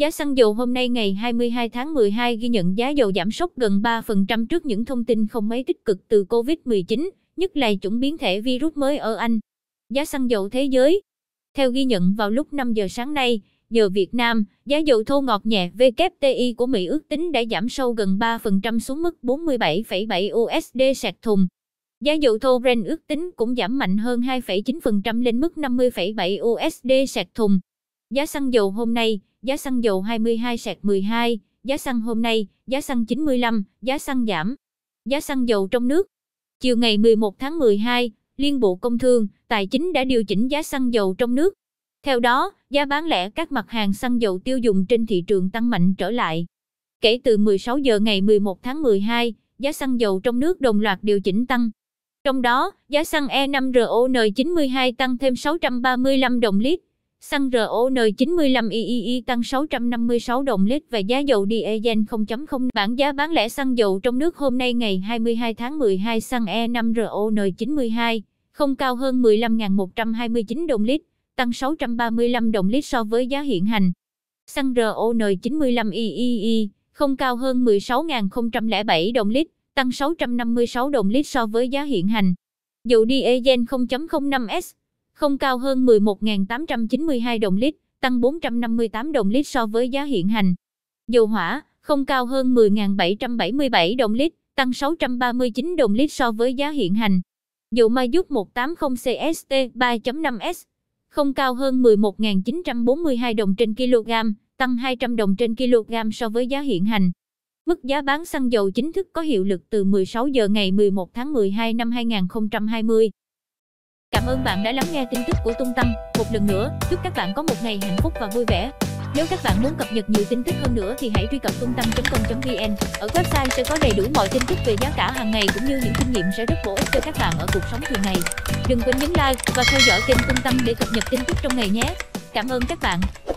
Giá xăng dầu hôm nay ngày 22 tháng 12 ghi nhận giá dầu giảm sốc gần 3% trước những thông tin không mấy tích cực từ COVID-19, nhất là chủng biến thể virus mới ở Anh. Giá xăng dầu thế giới Theo ghi nhận vào lúc 5 giờ sáng nay, giờ Việt Nam, giá dầu thô ngọt nhẹ WTI của Mỹ ước tính đã giảm sâu gần 3% xuống mức 47,7 USD sạc thùng. Giá dầu thô Brent ước tính cũng giảm mạnh hơn 2,9% lên mức 50,7 USD sạc thùng. Giá xăng dầu hôm nay, giá xăng dầu 22 sạc 12, giá xăng hôm nay, giá xăng 95, giá xăng giảm. Giá xăng dầu trong nước. Chiều ngày 11 tháng 12, Liên Bộ Công Thương, Tài chính đã điều chỉnh giá xăng dầu trong nước. Theo đó, giá bán lẻ các mặt hàng xăng dầu tiêu dùng trên thị trường tăng mạnh trở lại. Kể từ 16 giờ ngày 11 tháng 12, giá xăng dầu trong nước đồng loạt điều chỉnh tăng. Trong đó, giá xăng E5 RON 92 tăng thêm 635 đồng lít, Xăng RON95II tăng 656 đồng lít và giá dầu diesel 0.0 bản giá bán lẻ xăng dầu trong nước hôm nay ngày 22 tháng 12 xăng E5 RON92 không cao hơn 15.129 đồng lít, tăng 635 đồng lít so với giá hiện hành. Xăng RON95II không cao hơn 16.007 đồng lít, tăng 656 đồng lít so với giá hiện hành. Dầu diesel 0.05S không cao hơn 11.892 đồng lít, tăng 458 đồng lít so với giá hiện hành. Dầu hỏa, không cao hơn 10.777 đồng lít, tăng 639 đồng lít so với giá hiện hành. Dầu ma giúp 180 CST 3.5S, không cao hơn 11.942 đồng trên kg, tăng 200 đồng trên kg so với giá hiện hành. Mức giá bán xăng dầu chính thức có hiệu lực từ 16 giờ ngày 11 tháng 12 năm 2020. Cảm ơn bạn đã lắng nghe tin tức của Tung Tăng. Một lần nữa, chúc các bạn có một ngày hạnh phúc và vui vẻ. Nếu các bạn muốn cập nhật nhiều tin tức hơn nữa thì hãy truy cập tung tâm.com.vn. Ở website sẽ có đầy đủ mọi tin tức về giá cả hàng ngày cũng như những kinh nghiệm sẽ rất bổ ích cho các bạn ở cuộc sống thường ngày. Đừng quên nhấn like và theo dõi kênh Tung Tâm để cập nhật tin tức trong ngày nhé. Cảm ơn các bạn.